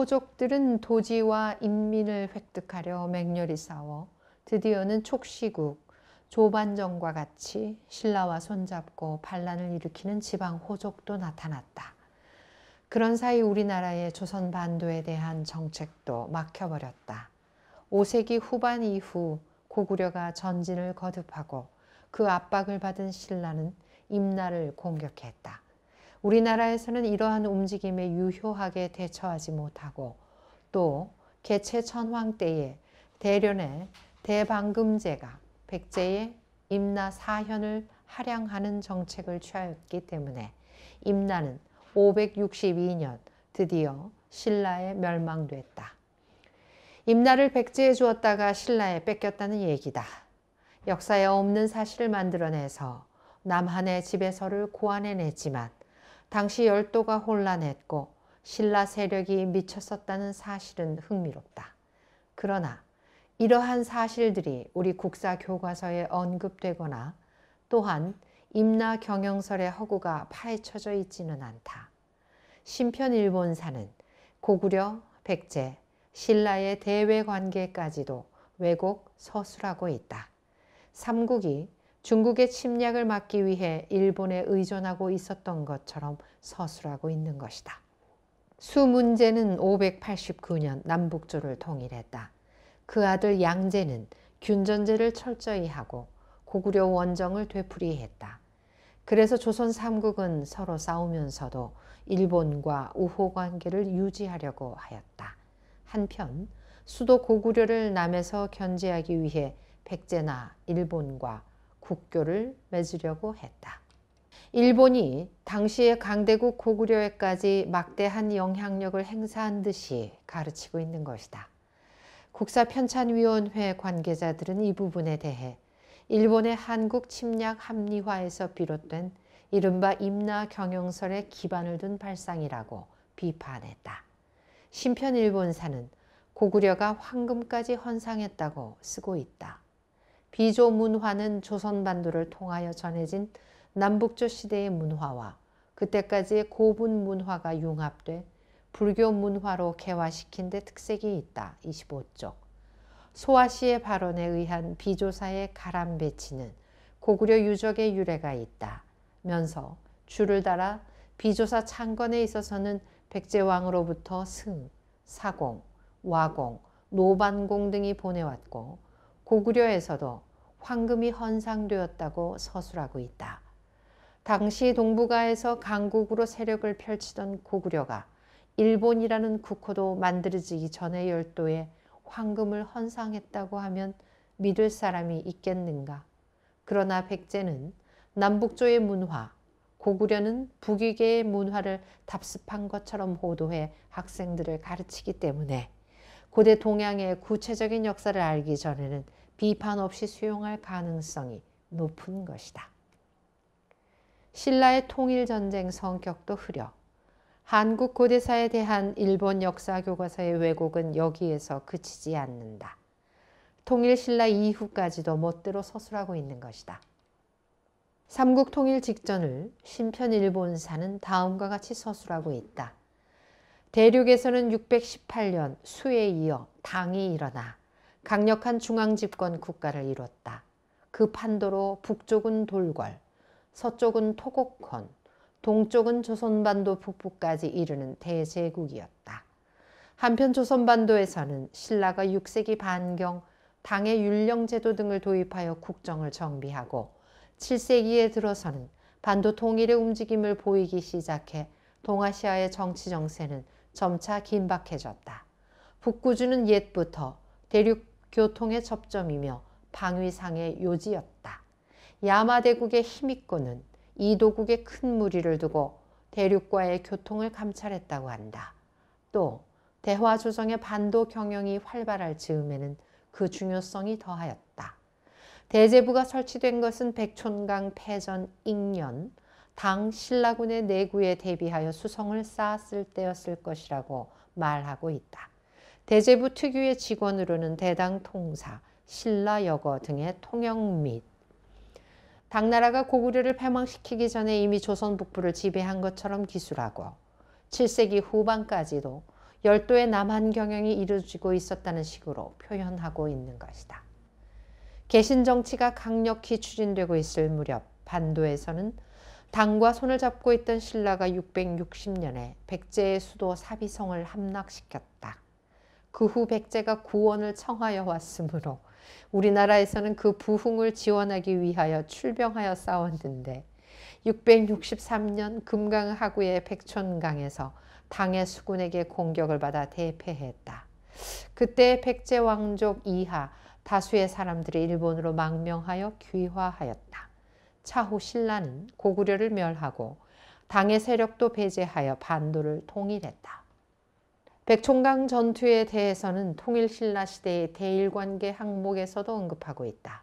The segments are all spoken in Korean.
호족들은 도지와 인민을 획득하려 맹렬히 싸워 드디어는 촉시국, 조반정과 같이 신라와 손잡고 반란을 일으키는 지방 호족도 나타났다. 그런 사이 우리나라의 조선 반도에 대한 정책도 막혀버렸다. 5세기 후반 이후 고구려가 전진을 거듭하고 그 압박을 받은 신라는 임나를 공격했다. 우리나라에서는 이러한 움직임에 유효하게 대처하지 못하고 또 개체 천황 때에 대련의 대방금제가 백제의 임나 사현을 하양하는 정책을 취하였기 때문에 임나는 562년 드디어 신라에 멸망됐다. 임나를 백제에 주었다가 신라에 뺏겼다는 얘기다. 역사에 없는 사실을 만들어내서 남한의 지배서를 고안해냈지만 당시 열도가 혼란했고 신라 세력이 미쳤었다는 사실은 흥미롭다. 그러나 이러한 사실들이 우리 국사 교과서에 언급되거나 또한 임나 경영설의 허구가 파헤쳐져 있지는 않다. 신편일본사는 고구려, 백제, 신라의 대외 관계까지도 왜곡, 서술하고 있다. 삼국이 중국의 침략을 막기 위해 일본에 의존하고 있었던 것처럼 서술하고 있는 것이다. 수문제는 589년 남북조를 통일했다. 그 아들 양제는 균전제를 철저히 하고 고구려 원정을 되풀이했다. 그래서 조선 3국은 서로 싸우면서도 일본과 우호 관계를 유지하려고 하였다. 한편 수도 고구려를 남에서 견제하기 위해 백제나 일본과 국교를 맺으려고 했다. 일본이 당시의 강대국 고구려에까지 막대한 영향력을 행사한 듯이 가르치고 있는 것이다. 국사편찬위원회 관계자들은 이 부분에 대해 일본의 한국 침략 합리화에서 비롯된 이른바 임나 경영설에 기반을 둔 발상이라고 비판했다. 신편일본사는 고구려가 황금까지 헌상했다고 쓰고 있다. 비조 문화는 조선 반도를 통하여 전해진 남북조 시대의 문화와 그때까지의 고분 문화가 융합돼 불교 문화로 개화시킨 데 특색이 있다. 25쪽. 소아 씨의 발언에 의한 비조사의 가람 배치는 고구려 유적의 유래가 있다. 면서 줄을 달아 비조사 창건에 있어서는 백제왕으로부터 승, 사공, 와공, 노반공 등이 보내왔고 고구려에서도 황금이 헌상되었다고 서술하고 있다. 당시 동북아에서 강국으로 세력을 펼치던 고구려가 일본이라는 국호도 만들어지기 전의 열도에 황금을 헌상했다고 하면 믿을 사람이 있겠는가? 그러나 백제는 남북조의 문화, 고구려는 북위계의 문화를 답습한 것처럼 호도해 학생들을 가르치기 때문에 고대 동양의 구체적인 역사를 알기 전에는 비판 없이 수용할 가능성이 높은 것이다. 신라의 통일전쟁 성격도 흐려 한국 고대사에 대한 일본 역사 교과서의 왜곡은 여기에서 그치지 않는다. 통일신라 이후까지도 멋대로 서술하고 있는 것이다. 삼국 통일 직전을 신편일본사는 다음과 같이 서술하고 있다. 대륙에서는 618년 수에 이어 당이 일어나 강력한 중앙집권 국가를 이뤘다. 그 판도로 북쪽은 돌궐, 서쪽은 토곡헌, 동쪽은 조선반도 북부까지 이르는 대제국이었다. 한편 조선반도에서는 신라가 6세기 반경 당의 율령제도 등을 도입하여 국정을 정비하고 7세기에 들어서는 반도 통일의 움직임을 보이기 시작해 동아시아의 정치 정세는 점차 긴박해졌다. 북구주는 옛부터 대륙 교통의 접점이며 방위상의 요지였다. 야마대국의 힘있고는 이도국에 큰 무리를 두고 대륙과의 교통을 감찰했다고 한다. 또 대화조정의 반도 경영이 활발할 즈음에는 그 중요성이 더하였다. 대제부가 설치된 것은 백촌강 패전 익년 당 신라군의 내구에 대비하여 수성을 쌓았을 때였을 것이라고 말하고 있다. 대제부 특유의 직원으로는 대당 통사, 신라 여거 등의 통역 및 당나라가 고구려를 패망시키기 전에 이미 조선 북부를 지배한 것처럼 기술하고 7세기 후반까지도 열도의 남한 경영이 이루어지고 있었다는 식으로 표현하고 있는 것이다. 개신 정치가 강력히 추진되고 있을 무렵 반도에서는 당과 손을 잡고 있던 신라가 660년에 백제의 수도 사비성을 함락시켰다. 그후 백제가 구원을 청하여 왔으므로 우리나라에서는 그 부흥을 지원하기 위하여 출병하여 싸웠는데 663년 금강 하구의 백촌강에서 당의 수군에게 공격을 받아 대패했다. 그때 백제 왕족 이하 다수의 사람들이 일본으로 망명하여 귀화하였다. 차후 신라는 고구려를 멸하고 당의 세력도 배제하여 반도를 통일했다. 백총강 전투에 대해서는 통일신라 시대의 대일관계 항목에서도 언급하고 있다.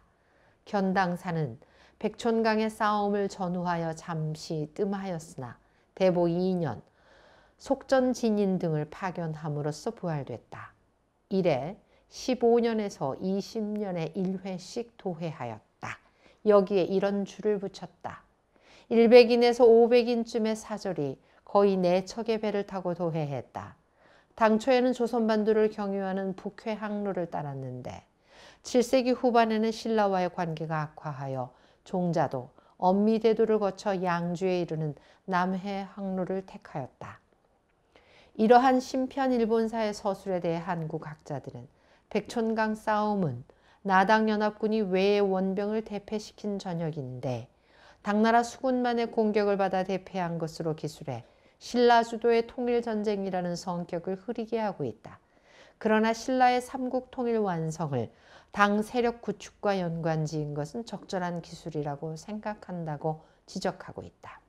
견당사는 백촌강의 싸움을 전후하여 잠시 뜸하였으나 대보 2년 속전진인 등을 파견함으로써 부활됐다. 이래 15년에서 20년에 1회씩 도회하였다. 여기에 이런 줄을 붙였다. 100인에서 500인쯤의 사절이 거의 4척의 배를 타고 도회했다. 당초에는 조선반도를 경유하는 북해 항로를 따랐는데 7세기 후반에는 신라와의 관계가 악화하여 종자도 엄미대도를 거쳐 양주에 이르는 남해 항로를 택하였다. 이러한 신편일본사의 서술에 대해 한국 학자들은 백촌강 싸움은 나당연합군이 왜의 원병을 대패시킨 전역인데 당나라 수군만의 공격을 받아 대패한 것으로 기술해 신라 주도의 통일전쟁이라는 성격을 흐리게 하고 있다. 그러나 신라의 삼국 통일 완성을 당 세력 구축과 연관 지은 것은 적절한 기술이라고 생각한다고 지적하고 있다.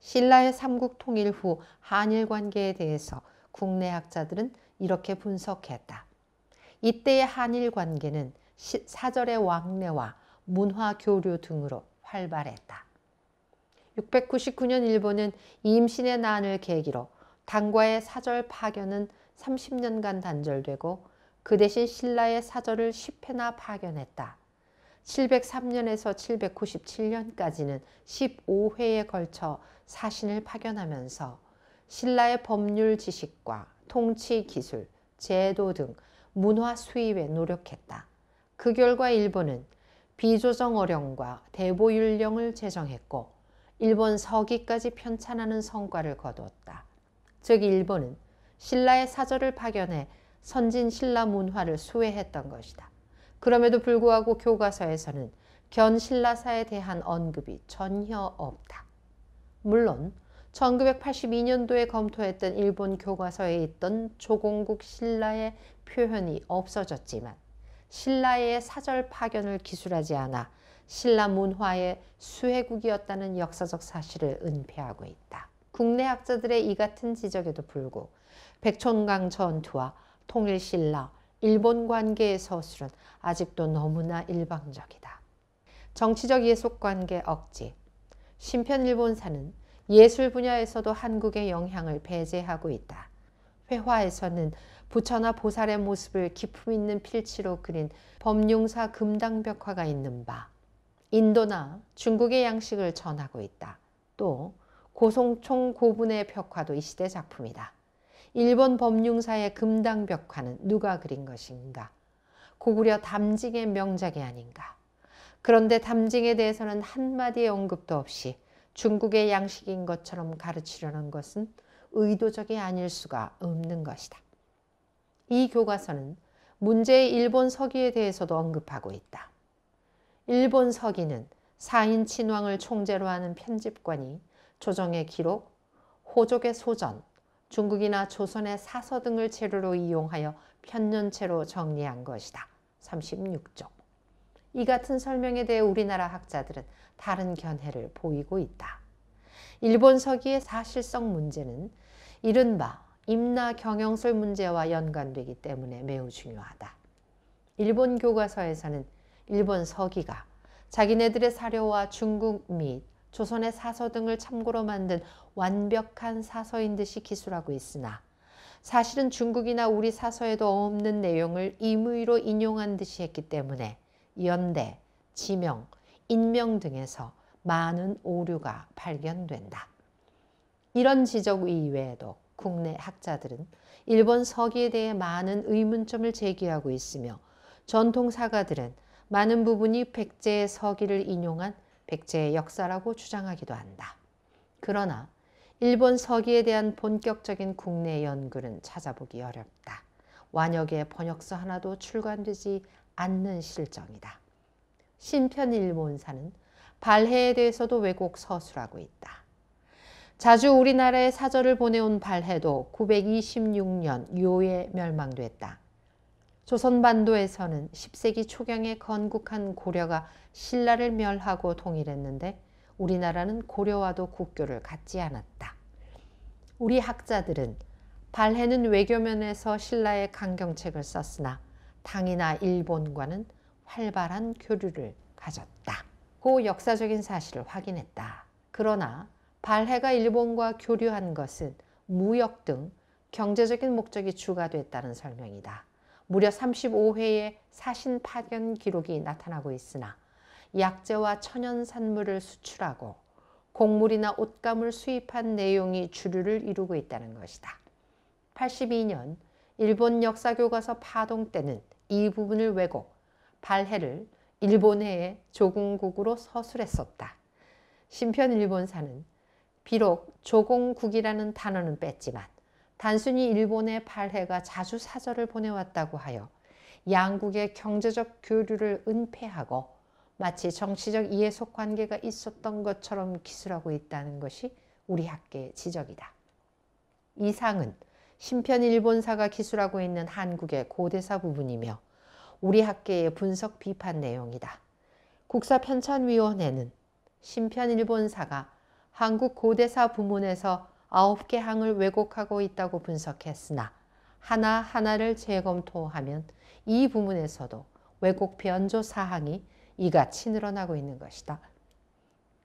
신라의 삼국 통일 후 한일 관계에 대해서 국내 학자들은 이렇게 분석했다. 이때의 한일 관계는 사절의 왕래와 문화 교류 등으로 활발했다. 699년 일본은 임신의 난을 계기로 당과의 사절 파견은 30년간 단절되고 그 대신 신라의 사절을 10회나 파견했다. 703년에서 797년까지는 15회에 걸쳐 사신을 파견하면서 신라의 법률 지식과 통치 기술, 제도 등 문화 수입에 노력했다. 그 결과 일본은 비조정 어령과 대보율령을 제정했고 일본 서기까지 편찬하는 성과를 거두었다. 즉 일본은 신라의 사절을 파견해 선진 신라 문화를 수혜했던 것이다. 그럼에도 불구하고 교과서에서는 견신라사에 대한 언급이 전혀 없다. 물론 1982년도에 검토했던 일본 교과서에 있던 조공국 신라의 표현이 없어졌지만 신라의 사절 파견을 기술하지 않아 신라 문화의 수혜국이었다는 역사적 사실을 은폐하고 있다. 국내 학자들의 이 같은 지적에도 불구 백촌강 전투와 통일신라, 일본 관계의 서술은 아직도 너무나 일방적이다. 정치적 예속관계 억지 신편일본사는 예술 분야에서도 한국의 영향을 배제하고 있다. 회화에서는 부처나 보살의 모습을 기품 있는 필치로 그린 범용사 금당벽화가 있는 바 인도나 중국의 양식을 전하고 있다. 또 고송총 고분의 벽화도 이 시대 작품이다. 일본 법융사의 금당 벽화는 누가 그린 것인가? 고구려 담징의 명작이 아닌가? 그런데 담징에 대해서는 한마디의 언급도 없이 중국의 양식인 것처럼 가르치려는 것은 의도적이 아닐 수가 없는 것이다. 이 교과서는 문제의 일본 서기에 대해서도 언급하고 있다. 일본 서기는 사인 친왕을 총재로 하는 편집관이 조정의 기록, 호족의 소전, 중국이나 조선의 사서 등을 재료로 이용하여 편년체로 정리한 것이다. 36쪽. 이 같은 설명에 대해 우리나라 학자들은 다른 견해를 보이고 있다. 일본 서기의 사실성 문제는 이른바 임나 경영설 문제와 연관되기 때문에 매우 중요하다. 일본 교과서에서는 일본 서기가 자기네들의 사료와 중국 및 조선의 사서 등을 참고로 만든 완벽한 사서인 듯이 기술하고 있으나 사실은 중국이나 우리 사서에도 없는 내용을 임의로 인용한 듯이 했기 때문에 연대, 지명, 인명 등에서 많은 오류가 발견된다. 이런 지적 이외에도 국내 학자들은 일본 서기에 대해 많은 의문점을 제기하고 있으며 전통사가들은 많은 부분이 백제의 서기를 인용한 백제의 역사라고 주장하기도 한다. 그러나 일본 서기에 대한 본격적인 국내 연구는 찾아보기 어렵다. 완역의 번역서 하나도 출간되지 않는 실정이다. 신편일본사는 발해에 대해서도 왜곡 서술하고 있다. 자주 우리나라에 사절을 보내온 발해도 926년 요에 멸망됐다. 조선반도에서는 10세기 초경에 건국한 고려가 신라를 멸하고 통일했는데 우리나라는 고려와도 국교를 갖지 않았다. 우리 학자들은 발해는 외교면에서 신라의 강경책을 썼으나 당이나 일본과는 활발한 교류를 가졌다고 역사적인 사실을 확인했다. 그러나 발해가 일본과 교류한 것은 무역 등 경제적인 목적이 추가됐다는 설명이다. 무려 35회의 사신 파견 기록이 나타나고 있으나 약재와 천연산물을 수출하고 곡물이나 옷감을 수입한 내용이 주류를 이루고 있다는 것이다. 82년 일본 역사교과서 파동 때는 이 부분을 왜곡, 발해를 일본해의 조공국으로 서술했었다. 신편 일본사는 비록 조공국이라는 단어는 뺐지만 단순히 일본의 발해가 자주 사절을 보내왔다고 하여 양국의 경제적 교류를 은폐하고 마치 정치적 이해속 관계가 있었던 것처럼 기술하고 있다는 것이 우리 학계의 지적이다. 이상은 신편 일본사가 기술하고 있는 한국의 고대사 부분이며 우리 학계의 분석 비판 내용이다. 국사편찬위원회는 신편 일본사가 한국 고대사 부문에서 아홉 개 항을 왜곡하고 있다고 분석했으나 하나하나를 재검토하면 이 부문에서도 왜곡 변조 사항이 이같이 늘어나고 있는 것이다.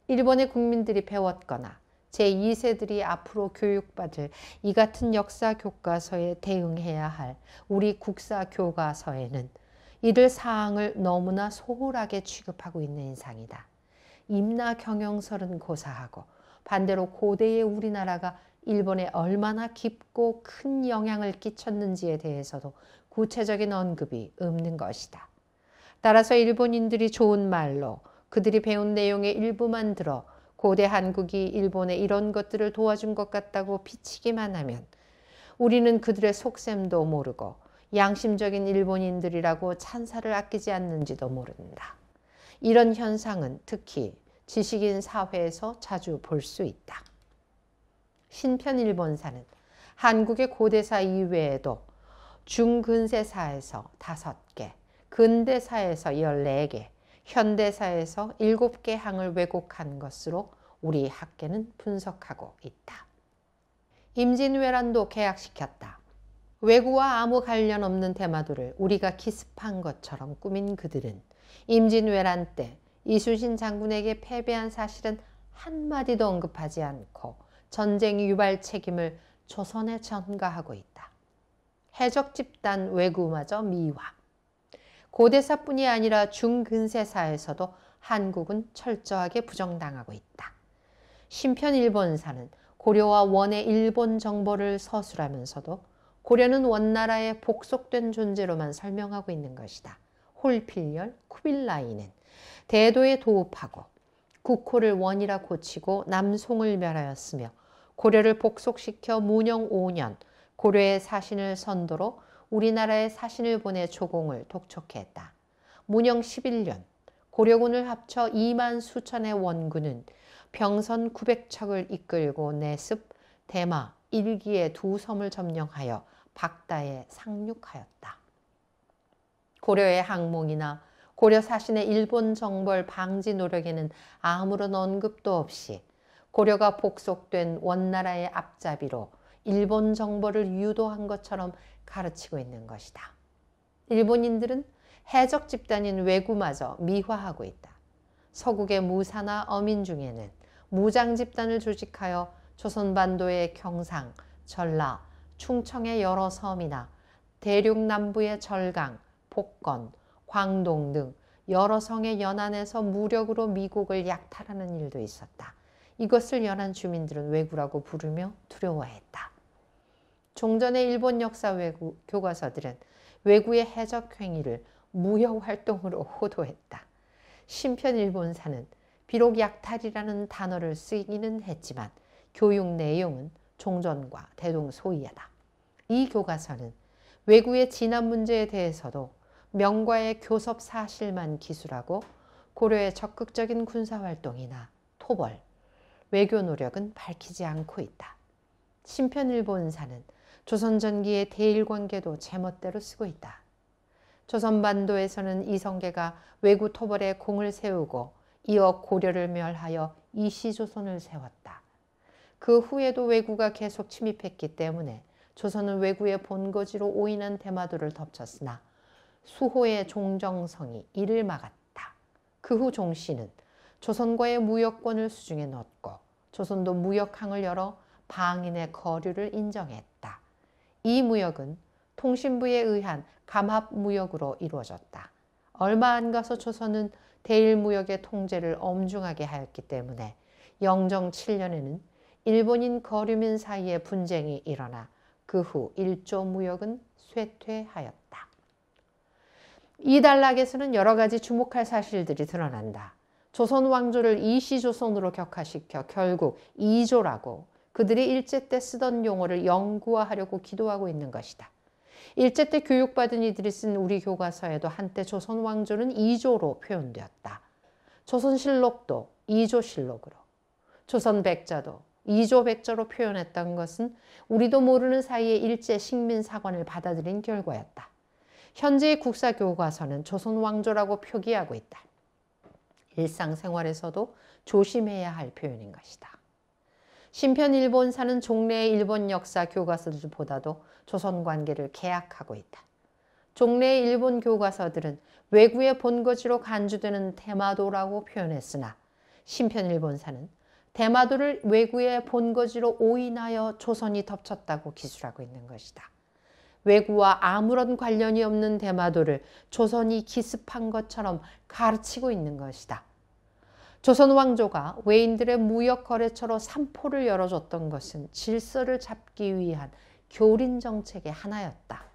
일본의 국민들이 배웠거나 제2세들이 앞으로 교육받을 이 같은 역사 교과서에 대응해야 할 우리 국사 교과서에는 이들 사항을 너무나 소홀하게 취급하고 있는 인상이다. 임나 경영설은 고사하고 반대로 고대의 우리나라가 일본에 얼마나 깊고 큰 영향을 끼쳤는지에 대해서도 구체적인 언급이 없는 것이다. 따라서 일본인들이 좋은 말로 그들이 배운 내용의 일부만 들어 고대 한국이 일본에 이런 것들을 도와준 것 같다고 비치기만 하면 우리는 그들의 속셈도 모르고 양심적인 일본인들이라고 찬사를 아끼지 않는지도 모른다. 이런 현상은 특히 지식인 사회에서 자주 볼 수 있다. 신편 일본사는 한국의 고대사 이외에도 중근세사에서 5개, 근대사에서 14개, 현대사에서 7개 항을 왜곡한 것으로 우리 학계는 분석하고 있다. 임진왜란도 계약시켰다. 외구와 아무 관련 없는 대마도를 우리가 기습한 것처럼 꾸민 그들은 임진왜란 때 이순신 장군에게 패배한 사실은 한마디도 언급하지 않고 전쟁 유발 책임을 조선에 전가하고 있다. 해적 집단 왜구마저 미화. 고대사뿐이 아니라 중근세사에서도 한국은 철저하게 부정당하고 있다. 신편 일본사는 고려와 원의 일본 정보를 서술하면서도 고려는 원나라의 복속된 존재로만 설명하고 있는 것이다. 홀필열 쿠빌라이는 대도에 도읍하고 국호를 원이라 고치고 남송을 멸하였으며 고려를 복속시켜 문영 5년 고려의 사신을 선도로 우리나라의 사신을 보내 조공을 독촉했다. 문영 11년 고려군을 합쳐 2만 수천의 원군은 병선 900척을 이끌고 내습, 대마, 일기의 두 섬을 점령하여 박다에 상륙하였다. 고려의 항몽이나 고려 사신의 일본 정벌 방지 노력에는 아무런 언급도 없이 고려가 복속된 원나라의 앞잡이로 일본 정벌을 유도한 것처럼 가르치고 있는 것이다. 일본인들은 해적 집단인 왜구마저 미화하고 있다. 서국의 무사나 어민 중에는 무장 집단을 조직하여 조선반도의 경상, 전라, 충청의 여러 섬이나 대륙 남부의 절강, 복건, 광동 등 여러 성의 연안에서 무력으로 미국을 약탈하는 일도 있었다. 이것을 연안 주민들은 왜구라고 부르며 두려워했다. 종전의 일본 역사 외구, 교과서들은 왜구의 해적 행위를 무역 활동으로 호도했다. 신편 일본사는 비록 약탈이라는 단어를 쓰기는 했지만 교육 내용은 종전과 대동소이하다. 이 교과서는 외구의 진압 문제에 대해서도 명과의 교섭 사실만 기술하고 고려의 적극적인 군사활동이나 토벌, 외교 노력은 밝히지 않고 있다. 신편일본사는 조선 전기의 대일 관계도 제멋대로 쓰고 있다. 조선 반도에서는 이성계가 외구 토벌에 공을 세우고 이어 고려를 멸하여 이시조선을 세웠다. 그 후에도 왜구가 계속 침입했기 때문에 조선은 왜구의 본거지로 오인한 대마도를 덮쳤으나 수호의 종정성이 이를 막았다. 그 후 종씨는 조선과의 무역권을 수중에 넣었고 조선도 무역항을 열어 방인의 거류를 인정했다. 이 무역은 통신부에 의한 감합무역으로 이루어졌다. 얼마 안 가서 조선은 대일무역의 통제를 엄중하게 하였기 때문에 영정 7년에는 일본인 거류민 사이에 분쟁이 일어나 그 후 일조 무역은 쇠퇴하였다. 이 단락에서는 여러 가지 주목할 사실들이 드러난다. 조선 왕조를 이시조선으로 격화시켜 결국 이조라고 그들이 일제 때 쓰던 용어를 영구화하려고 기도하고 있는 것이다. 일제 때 교육받은 이들이 쓴 우리 교과서에도 한때 조선 왕조는 이조로 표현되었다. 조선실록도 이조실록으로, 조선백자도 이조백자로 표현했던 것은 우리도 모르는 사이에 일제 식민 사관을 받아들인 결과였다. 현재의 국사교과서는 조선왕조라고 표기하고 있다. 일상생활에서도 조심해야 할 표현인 것이다. 신편 일본사는 종래의 일본 역사 교과서들보다도 조선 관계를 계약하고 있다. 종래의 일본 교과서들은 외구의 본거지로 간주되는 대마도라고 표현했으나 신편 일본사는 대마도를 외구의 본거지로 오인하여 조선이 덮쳤다고 기술하고 있는 것이다. 외구와 아무런 관련이 없는 대마도를 조선이 기습한 것처럼 가르치고 있는 것이다. 조선 왕조가 외인들의 무역 거래처로 삼포를 열어줬던 것은 질서를 잡기 위한 교린 정책의 하나였다.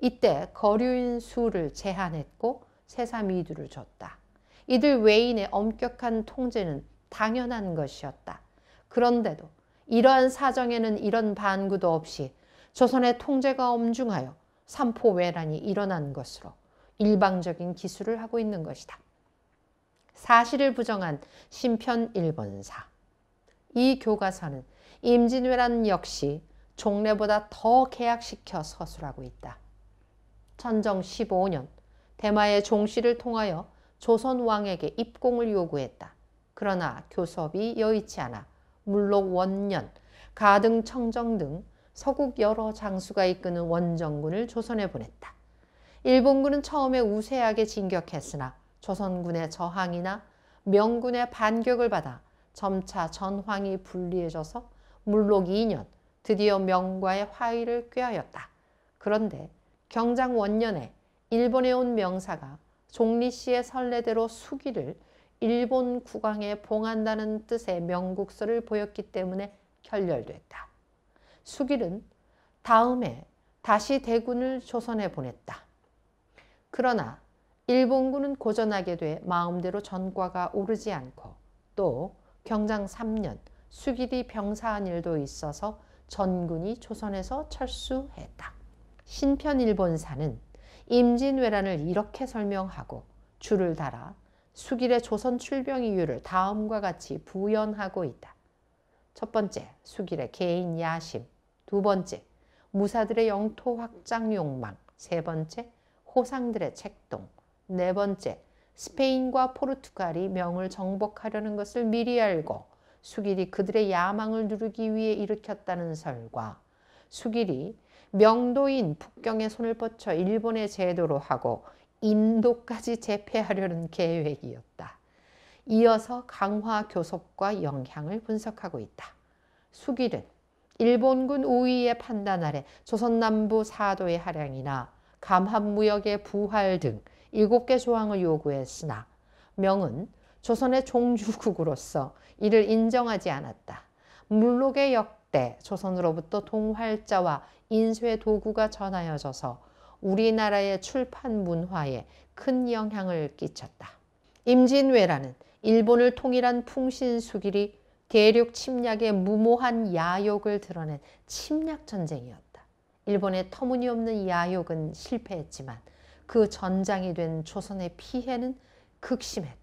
이때 거류인 수를 제한했고 세삼이두를 줬다. 이들 외인의 엄격한 통제는 당연한 것이었다. 그런데도 이러한 사정에는 이런 반구도 없이 조선의 통제가 엄중하여 삼포외란이 일어난 것으로 일방적인 기술을 하고 있는 것이다. 사실을 부정한 신편 1번사. 이 교과서는 임진왜란 역시 종래보다 더 계약시켜 서술하고 있다. 천정 15년 대마의 종씨를 통하여 조선 왕에게 입공을 요구했다. 그러나 교섭이 여의치 않아 물록 원년, 가등 청정 등 서국 여러 장수가 이끄는 원정군을 조선에 보냈다. 일본군은 처음에 우세하게 진격했으나 조선군의 저항이나 명군의 반격을 받아 점차 전황이 불리해져서 물록 2년 드디어 명과의 화의를 꾀하였다. 그런데 경장 원년에 일본에 온 명사가 종리 씨의 선례대로 수기를 일본 국왕에 봉한다는 뜻의 명국서를 보였기 때문에 결렬됐다. 수길은 다음에 다시 대군을 조선에 보냈다. 그러나 일본군은 고전하게 돼 마음대로 전과가 오르지 않고 또 경장 3년 수길이 병사한 일도 있어서 전군이 조선에서 철수했다. 신편일본사는 임진왜란을 이렇게 설명하고 줄을 달아 수길의 조선 출병 이유를 다음과 같이 부연하고 있다. 첫 번째, 수길의 개인 야심. 두 번째, 무사들의 영토 확장 욕망. 세 번째, 호상들의 책동. 네 번째, 스페인과 포르투갈이 명을 정복하려는 것을 미리 알고 수길이 그들의 야망을 누르기 위해 일으켰다는 설과 수길이 명도인 북경에 손을 뻗쳐 일본의 제도로 하고 인도까지 제패하려는 계획이었다. 이어서 강화 교섭과 영향을 분석하고 있다. 수기은 일본군 우위의 판단 아래 조선 남부 사도의 하량이나 감합무역의 부활 등 일곱 개 조항을 요구했으나 명은 조선의 종주국으로서 이를 인정하지 않았다. 물록의 역대 조선으로부터 동활자와 인쇄 도구가 전하여져서 우리나라의 출판 문화에 큰 영향을 끼쳤다. 임진왜란은 일본을 통일한 풍신수길이 대륙 침략의 무모한 야욕을 드러낸 침략전쟁이었다. 일본의 터무니없는 야욕은 실패했지만 그 전장이 된 조선의 피해는 극심했다.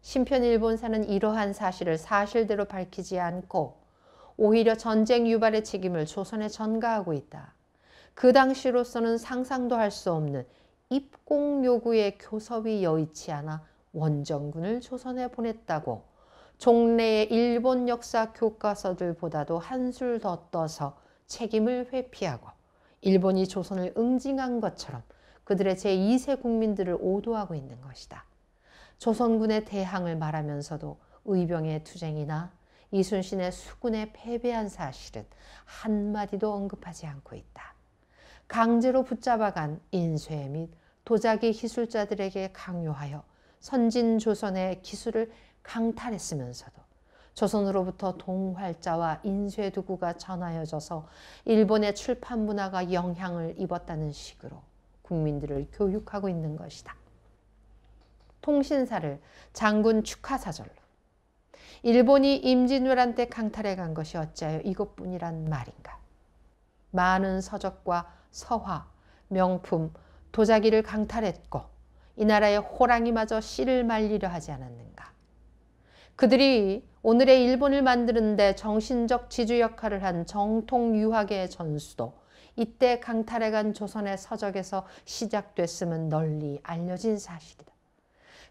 신편 일본사는 이러한 사실을 사실대로 밝히지 않고 오히려 전쟁 유발의 책임을 조선에 전가하고 있다. 그 당시로서는 상상도 할 수 없는 입공 요구의 교섭이 여의치 않아 원정군을 조선에 보냈다고 종래의 일본 역사 교과서들보다도 한술 더 떠서 책임을 회피하고 일본이 조선을 응징한 것처럼 그들의 제2세 국민들을 오도하고 있는 것이다. 조선군의 대항을 말하면서도 의병의 투쟁이나 이순신의 수군에 패배한 사실은 한마디도 언급하지 않고 있다. 강제로 붙잡아간 인쇄 및 도자기 기술자들에게 강요하여 선진 조선의 기술을 강탈했으면서도 조선으로부터 동활자와 인쇄도구가 전하여져서 일본의 출판 문화가 영향을 입었다는 식으로 국민들을 교육하고 있는 것이다. 통신사를 장군 축하사절로 일본이 임진왜란때 강탈해 간 것이 어찌하여 이것뿐이란 말인가. 많은 서적과 서화, 명품, 도자기를 강탈했고 이 나라의 호랑이마저 씨를 말리려 하지 않았는가. 그들이 오늘의 일본을 만드는데 정신적 지주 역할을 한 정통 유학의 전수도 이때 강탈해간 조선의 서적에서 시작됐음은 널리 알려진 사실이다.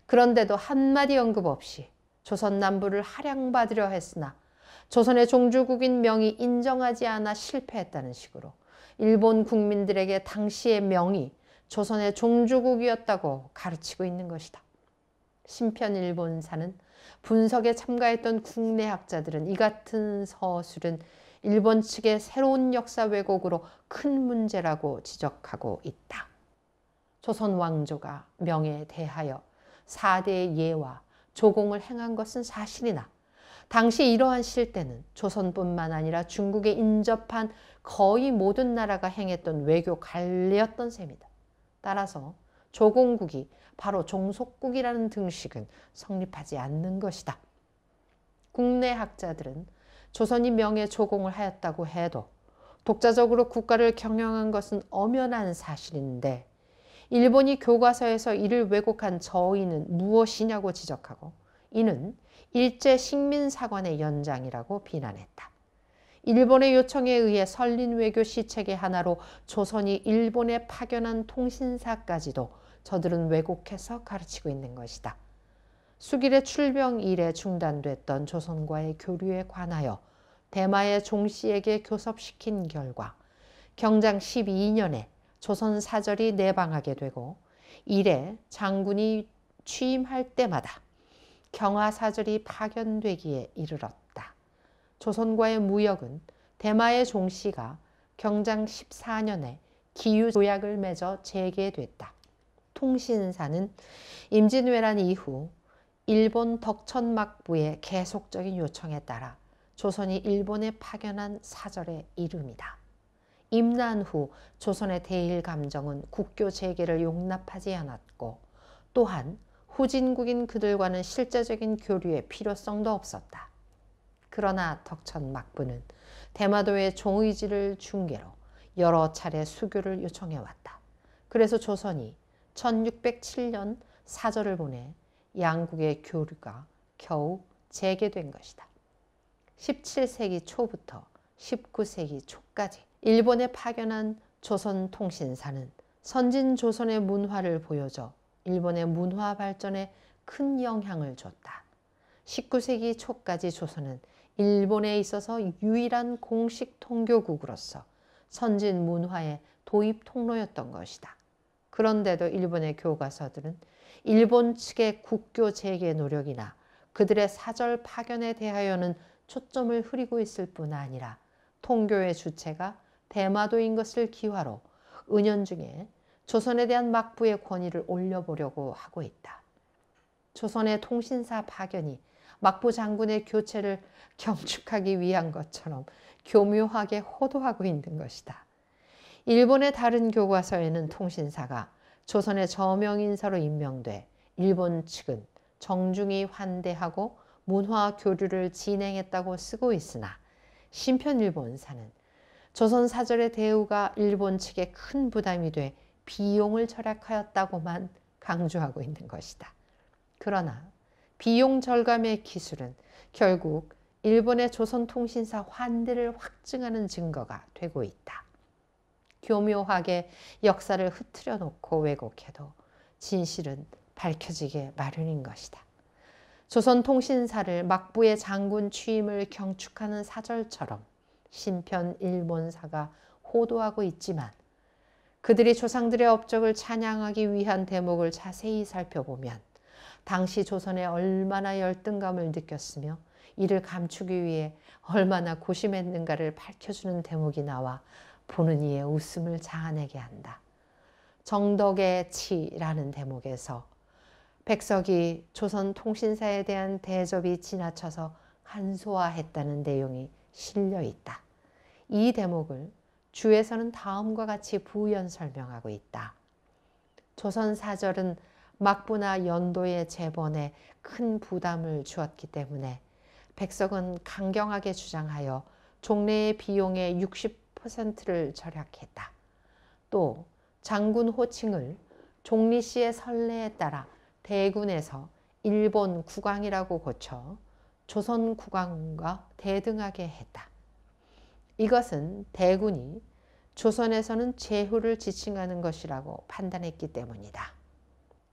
그런데도 한마디 언급 없이 조선 남부를 할양받으려 했으나 조선의 종주국인 명이 인정하지 않아 실패했다는 식으로 일본 국민들에게 당시의 명이 조선의 종주국이었다고 가르치고 있는 것이다. 신편일본사는 분석에 참가했던 국내 학자들은 이 같은 서술은 일본 측의 새로운 역사 왜곡으로 큰 문제라고 지적하고 있다. 조선 왕조가 명에 대하여 4대의 예와 조공을 행한 것은 사실이나 당시 이러한 실대는 조선뿐만 아니라 중국에 인접한 거의 모든 나라가 행했던 외교 관례였던 셈이다. 따라서 조공국이 바로 종속국이라는 등식은 성립하지 않는 것이다. 국내 학자들은 조선이 명예 조공을 하였다고 해도 독자적으로 국가를 경영한 것은 엄연한 사실인데 일본이 교과서에서 이를 왜곡한 저의는 무엇이냐고 지적하고 이는 일제 식민사관의 연장이라고 비난했다. 일본의 요청에 의해 설린 외교 시책의 하나로 조선이 일본에 파견한 통신사까지도 저들은 왜곡해서 가르치고 있는 것이다. 수길의 출병 이래 중단됐던 조선과의 교류에 관하여 대마의 종씨에게 교섭시킨 결과 경장 12년에 조선 사절이 내방하게 되고 이래 장군이 취임할 때마다 경화 사절이 파견되기에 이르렀다. 조선과의 무역은 대마의 종씨가 경장 14년에 기유 조약을 맺어 재개됐다. 통신사는 임진왜란 이후 일본 덕천막부의 계속적인 요청에 따라 조선이 일본에 파견한 사절의 이름이다. 임난 후 조선의 대일 감정은 국교 재개를 용납하지 않았고 또한 후진국인 그들과는 실제적인 교류의 필요성도 없었다. 그러나 덕천 막부는 대마도의 종의지를 중계로 여러 차례 수교를 요청해 왔다. 그래서 조선이 1607년 사절을 보내 양국의 교류가 겨우 재개된 것이다. 17세기 초부터 19세기 초까지 일본에 파견한 조선 통신사는 선진 조선의 문화를 보여줘 일본의 문화 발전에 큰 영향을 줬다. 19세기 초까지 조선은 일본에 있어서 유일한 공식 통교국으로서 선진 문화의 도입 통로였던 것이다. 그런데도 일본의 교과서들은 일본 측의 국교 재개 노력이나 그들의 사절 파견에 대하여는 초점을 흐리고 있을 뿐 아니라 통교의 주체가 대마도인 것을 기화로 은연중에 조선에 대한 막부의 권위를 올려보려고 하고 있다. 조선의 통신사 파견이 막부 장군의 교체를 경축하기 위한 것처럼 교묘하게 호도하고 있는 것이다. 일본의 다른 교과서에는 통신사가 조선의 저명인사로 임명돼 일본 측은 정중히 환대하고 문화 교류를 진행했다고 쓰고 있으나 신편일본사는 조선 사절의 대우가 일본 측에 큰 부담이 돼 비용을 절약하였다고만 강조하고 있는 것이다. 그러나 비용 절감의 기술은 결국 일본의 조선통신사 환대를 확증하는 증거가 되고 있다. 교묘하게 역사를 흐트려 놓고 왜곡해도 진실은 밝혀지게 마련인 것이다. 조선통신사를 막부의 장군 취임을 경축하는 사절처럼 신편 일본사가 호도하고 있지만 그들이 조상들의 업적을 찬양하기 위한 대목을 자세히 살펴보면 당시 조선에 얼마나 열등감을 느꼈으며 이를 감추기 위해 얼마나 고심했는가를 밝혀주는 대목이 나와 보는 이의 웃음을 자아내게 한다. 정덕의 치라는 대목에서 백석이 조선 통신사에 대한 대접이 지나쳐서 간소화했다는 내용이 실려 있다. 이 대목을 주에서는 다음과 같이 부연 설명하고 있다. 조선 사절은 막부나 연도의 재번에 큰 부담을 주었기 때문에 백석은 강경하게 주장하여 종래의 비용의 60%를 절약했다. 또 장군 호칭을 종리 씨의 선례에 따라 대군에서 일본 국왕이라고 고쳐 조선 국왕과 대등하게 했다. 이것은 대군이 조선에서는 제후를 지칭하는 것이라고 판단했기 때문이다.